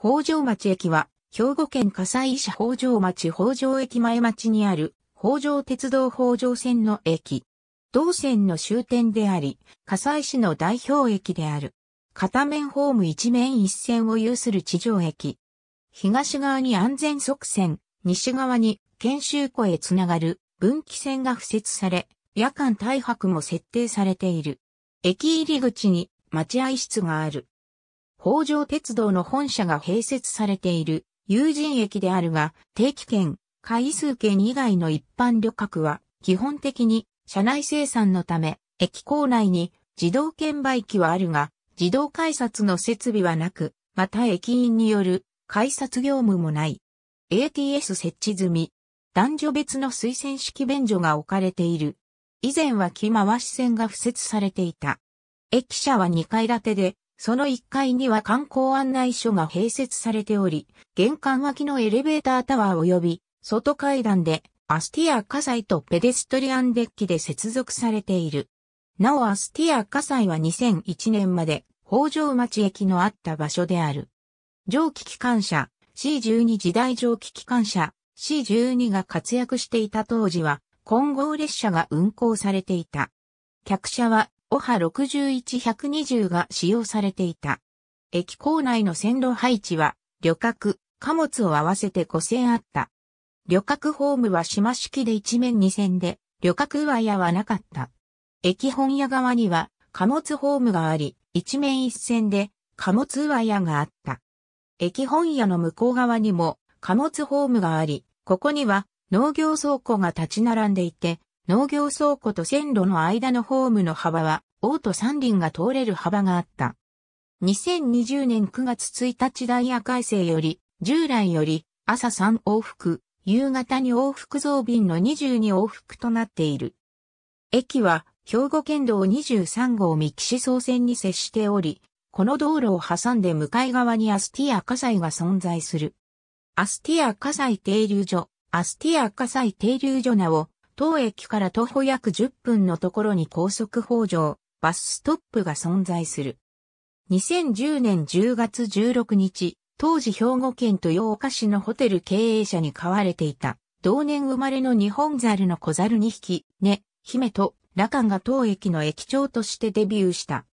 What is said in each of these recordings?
北条町駅は、兵庫県加西市北条町北条駅前町にある、北条鉄道北条線の駅。同線の終点であり、加西市の代表駅である。片面ホーム一面一線を有する地上駅。東側に安全側線、西側に研修湖へつながる分岐線が付設され、夜間対白も設定されている。駅入り口に待合室がある。北条鉄道の本社が併設されている有人駅であるが、定期券、回数券以外の一般旅客は、基本的に車内生産のため、駅構内に自動券売機はあるが、自動改札の設備はなく、また駅員による改札業務もない。ATS 設置済み。男女別の推薦式便所が置かれている。以前は木回し線が付設されていた。駅舎は2階建てで、その1階には観光案内所が併設されており、玄関脇のエレベータータワー及び、外階段で、アスティア火災とペデストリアンデッキで接続されている。なおアスティア火災は2001年まで、北条町駅のあった場所である。蒸気機関車、C12 時代蒸気機関車、C12 が活躍していた当時は、混合列車が運行されていた。客車はオハ61120が使用されていた。駅構内の線路配置は、旅客、貨物を合わせて5 0あった。旅客ホームは島式で一面2線で、旅客上屋はなかった。駅本屋側には貨物ホームがあり、一面一線で貨物上屋があった。駅本屋の向こう側にも貨物ホームがあり、ここには農業倉庫が立ち並んでいて、農業倉庫と線路の間のホームの幅は、ート三輪が通れる幅があった。2020年9月1日ダイヤ改正より、従来より朝3往復、夕方に往復増便の22往復となっている。駅は兵庫県道23号三岸総線に接しており、この道路を挟んで向かい側にアスティア火災が存在する。アスティア火災停留所、アスティア火災停留所名を当駅から徒歩約10分のところに高速北条、バスストップが存在する。2010年10月16日、当時兵庫県豊岡市のホテル経営者に飼われていた、同年生まれの日本猿の小猿2匹、ね、姫と、羅漢が当駅の駅長としてデビューした。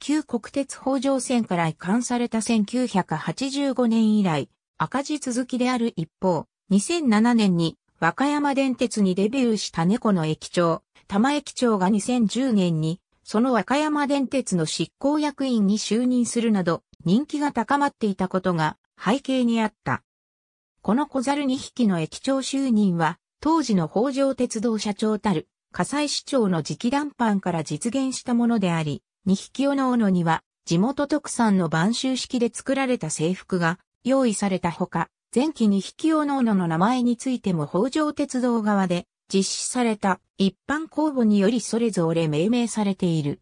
旧国鉄北条線から移管された1985年以来、赤字続きである一方、2007年に和歌山電鉄にデビューした猫の駅長、玉駅長が2010年に、その和歌山電鉄の執行役員に就任するなど、人気が高まっていたことが背景にあった。この小猿2匹の駅長就任は、当時の北条鉄道社長たる、葛西市長の直談判から実現したものであり、2匹おのおのには、地元特産の晩秋式で作られた制服が用意されたほか、前期に匹おののの名前についても北条鉄道側で実施された一般公募によりそれぞれ命名されている。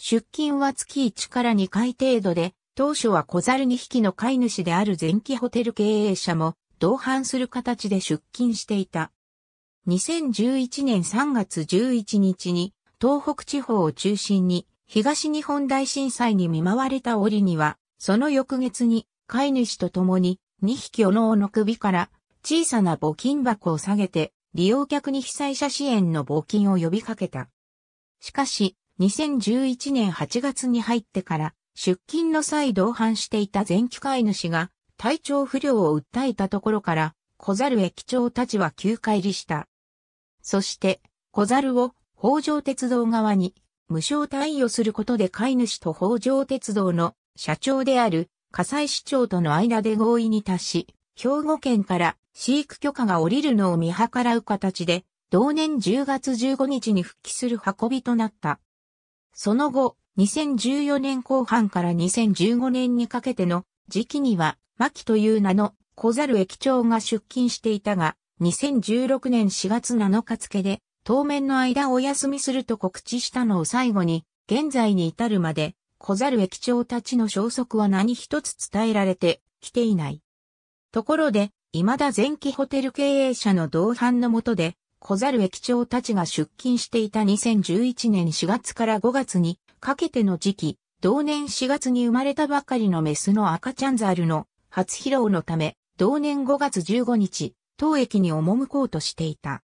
出勤は月1から2回程度で、当初は小猿2匹の飼い主である前期ホテル経営者も同伴する形で出勤していた。2011年3月11日に東北地方を中心に東日本大震災に見舞われた折には、その翌月に飼い主と共に2匹おのおの首から小さな募金箱を下げて利用客に被災者支援の募金を呼びかけた。しかし、2011年8月に入ってから出勤の際同伴していた前期飼い主が体調不良を訴えたところから小猿駅長たちは休暇りした。そして小猿を北条鉄道側に無償位をすることで飼い主と北条鉄道の社長である火災市長との間で合意に達し、兵庫県から飼育許可が下りるのを見計らう形で、同年10月15日に復帰する運びとなった。その後、2014年後半から2015年にかけての時期には、牧という名の小猿駅長が出勤していたが、2016年4月7日付で、当面の間お休みすると告知したのを最後に、現在に至るまで、小猿駅長たちの消息は何一つ伝えられてきていない。ところで、未だ前期ホテル経営者の同伴のもとで、小猿駅長たちが出勤していた2011年4月から5月にかけての時期、同年4月に生まれたばかりのメスの赤ちゃんザルの初披露のため、同年5月15日、当駅に赴こうとしていた。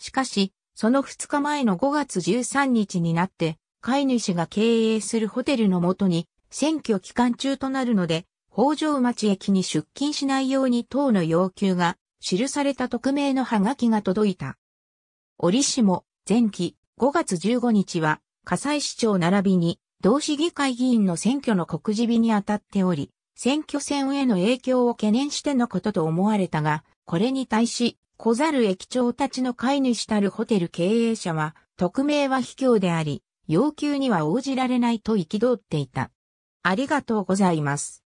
しかし、その2日前の5月13日になって、飼い主が経営するホテルのもとに、選挙期間中となるので、北条町駅に出勤しないように党の要求が記された匿名のハガキが届いた。折しも、前期5月15日は、葛西市長並びに、同市議会議員の選挙の告示日に当たっており、選挙戦への影響を懸念してのことと思われたが、これに対し、小猿駅長たちの飼い主たるホテル経営者は、匿名は卑怯であり、要求には応じられないと憤っていた。ありがとうございます。